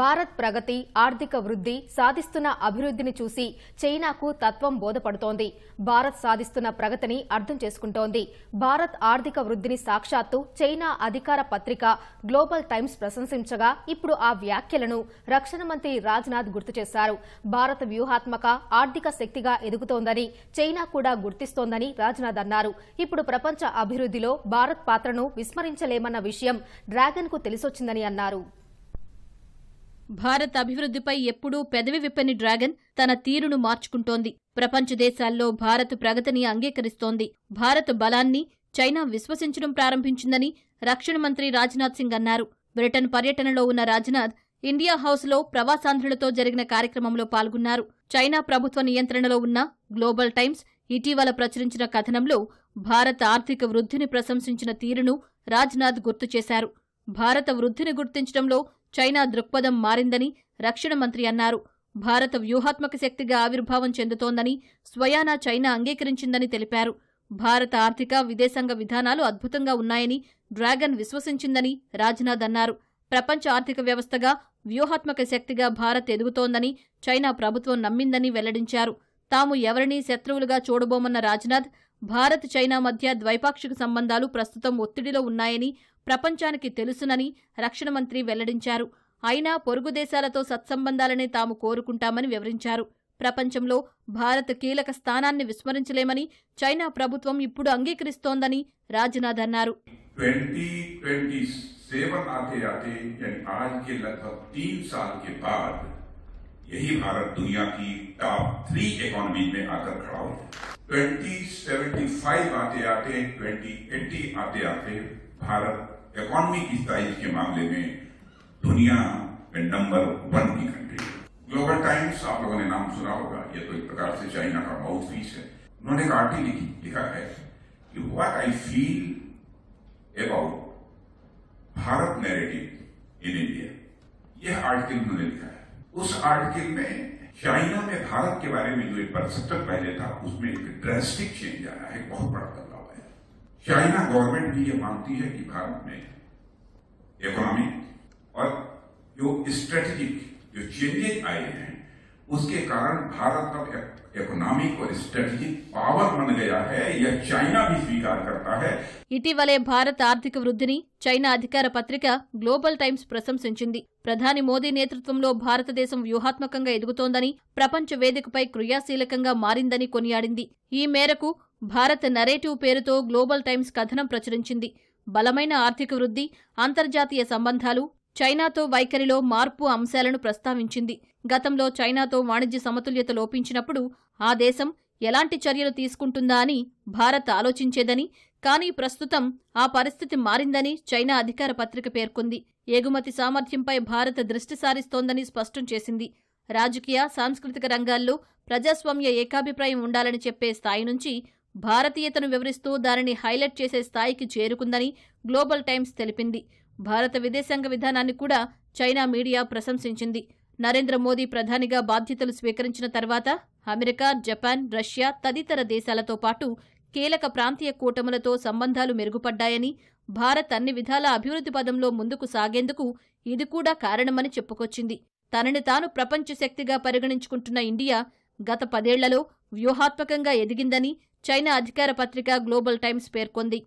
భారత్ ప్రగతి ఆర్థిక వృద్ధి సాధిస్తున్న అభివృద్ధిని చూసి చైనాకు తత్వం బోధపడుతోంది భారత్ సాధిస్తున్న ప్రగతిని అర్థం చేసుకుంటోంది భారత్ ఆర్థిక వృద్ధిని సాక్షాత్తు చైనా అధికార పత్రిక గ్లోబల్ టైమ్స్ ప్రశంసించగా ఇప్పుడు ఆ వ్యాఖ్యలను రక్షణ మంత్రి రాజ్నాథ్ గుర్తు చేశారు భారత్ వ్యూహాత్మక ఆర్థిక శక్తిగా ఎదుగుతోందని చైనా కూడా గుర్తిస్తోందని రాజ్నాథ్ అన్నారు ఇప్పుడు ప్రపంచ అభివృద్ధిలో భారత్ పాత్రను విస్మరించలేమన్న విషయం డ్రాగన్ కు తెలిసొచ్చిందని అన్నారు భారత్ అభివృద్ధిపై ఎప్పుడూ పెదవి విప్పని డ్రాగన్ తన తీరును మార్చుకుంటోంది ప్రపంచ దేశాల్లో భారత్ ప్రగతిని అంగీకరిస్తోంది భారత్ బలాన్ని చైనా విశ్వసించడం ప్రారంభించిందని రక్షణ మంత్రి రాజ్నాథ్ సింగ్ అన్నారు బ్రిటన్ పర్యటనలో ఉన్న రాజ్నాథ్ ఇండియా హౌస్లో ప్రవాసాంధ్రులతో జరిగిన కార్యక్రమంలో పాల్గొన్నారు చైనా ప్రభుత్వ నియంత్రణలో ఉన్న గ్లోబల్ టైమ్స్ ఇటీవల ప్రచురించిన కథనంలో భారత ఆర్థిక వృద్ధిని ప్రశంసించిన తీరును రాజ్నాథ్ గుర్తు చేశారు భారత వృద్ధిని గుర్తించడంలో చైనా దృక్పథం మారిందని రక్షణ మంత్రి అన్నారు భారత వ్యూహాత్మక శక్తిగా ఆవిర్భావం చెందుతోందని స్వయానా చైనా అంగీకరించిందని తెలిపారు భారత ఆర్థిక విదేశాంగ విధానాలు అద్భుతంగా ఉన్నాయని డ్రాగన్ విశ్వసించిందని రాజ్నాథ్ అన్నారు ప్రపంచ ఆర్థిక వ్యవస్థగా వ్యూహాత్మక శక్తిగా భారత్ ఎదుగుతోందని చైనా ప్రభుత్వం నమ్మిందని వెల్లడించారు తాము ఎవరినీ శత్రువులుగా చూడబోమన్న రాజ్నాథ్ భారత్ చైనా మధ్య ద్వైపాక్షిక సంబంధాలు ప్రస్తుతం ఒత్తిడిలో ఉన్నాయని ప్రపంచానికి తెలుసునని రక్షణ మంత్రి వెల్లడించారు అయినా పొరుగు దేశాలతో సత్సంబంధాలనే తాము కోరుకుంటామని వివరించారు ప్రపంచంలో భారత్ కీలక స్థానాన్ని విస్మరించలేమని చైనా ప్రభుత్వం ఇప్పుడు అంగీకరిస్తోందని రాజ్నాథ్ అన్నారు यही भारत दुनिया की टॉप थ्री इकोनॉमी में आकर खड़ा हो 2075 आते आते 2080 आते आते भारत इकोनॉमी की साइज के मामले में दुनिया में नंबर वन की कंट्री है ग्लोबल टाइम्स आप लोगों ने नाम सुना होगा ये तो एक प्रकार से चाइना का माउथ पीस है उन्होंने एक आर्टिकल लिखी लिखा है कि what I feel about Bharat narrative in India यह आर्टिकल उन्होंने लिखा है उस आर्टिकल में चाइना में भारत के बारे में जो एक परसेप्टर पहले था उसमें एक ड्रेस्टिक चेंज आया है बहुत बड़ा बदलाव आया चाइना गवर्नमेंट भी ये मानती है कि भारत में इकोनॉमिक और जो स्ट्रेटेजिक जो चेंजेस आए हैं उसके कारण भारत अब ఎకనామిక్ और పవర్ भी करता है ఇటీవలే భారత ఆర్థిక వృద్ధిని చైనా అధికార పత్రిక గ్లోబల్ టైమ్స్ ప్రశంసించింది ప్రధాని మోదీ నేతృత్వంలో భారతదేశం వ్యూహాత్మకంగా ఎదుగుతోందని ప్రపంచ వేదికపై క్రియాశీలకంగా మారిందని కొనియాడింది ఈ మేరకు భారత్ నరేటివ్ పేరుతో గ్లోబల్ టైమ్స్ కథనం ప్రచురించింది బలమైన ఆర్థిక వృద్ధి అంతర్జాతీయ సంబంధాలు చైనాతో వైఖరిలో మార్పు అంశాలను ప్రస్తావించింది గతంలో చైనాతో వాణిజ్య సమతుల్యత లోపించినప్పుడు ఆ దేశం ఎలాంటి చర్యలు తీసుకుంటుందా అని భారత్ ఆలోచించేదని కానీ ప్రస్తుతం ఆ పరిస్థితి మారిందని చైనా అధికార పత్రిక పేర్కొంది ఎగుమతి సామర్థ్యంపై భారత్ దృష్టి సారిస్తోందని స్పష్టం చేసింది రాజకీయ సాంస్కృతిక రంగాల్లో ప్రజాస్వామ్య ఏకాభిప్రాయం ఉండాలని చెప్పే స్థాయి నుంచి భారతీయతను వివరిస్తూ దానిని హైలైట్ చేసే స్థాయికి చేరుకుందని గ్లోబల్ టైమ్స్ తెలిపింది భారత విదేశాంగ విధానాన్ని కూడా చైనా మీడియా ప్రశంసించింది నరేంద్ర మోదీ ప్రధానిగా బాధ్యతలు స్వీకరించిన తర్వాత అమెరికా జపాన్ రష్యా తదితర దేశాలతో పాటు కీలక ప్రాంతీయ కూటములతో సంబంధాలు మెరుగుపడ్డాయని భారత్ అన్ని విధాల అభివృద్ధి పదంలో ముందుకు సాగేందుకు ఇది కూడా కారణమని చెప్పుకొచ్చింది తనని తాను ప్రపంచ శక్తిగా పరిగణించుకుంటున్న ఇండియా గత పదేళ్లలో వ్యూహాత్మకంగా ఎదిగిందని చైనా అధికార పత్రిక గ్లోబల్ టైమ్స్ పేర్కొంది